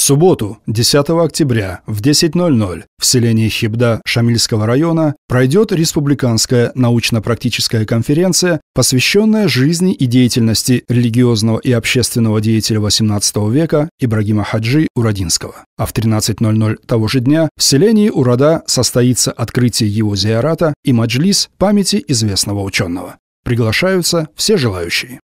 субботу, 10 октября, в 10.00 в селении Хибда Шамильского района пройдет Республиканская научно-практическая конференция, посвященная жизни и деятельности религиозного и общественного деятеля XVIII века Ибрагима Хаджи Урадинского. А в 13.00 того же дня в селении Урада состоится открытие его зиарата и маджлис памяти известного ученого. Приглашаются все желающие.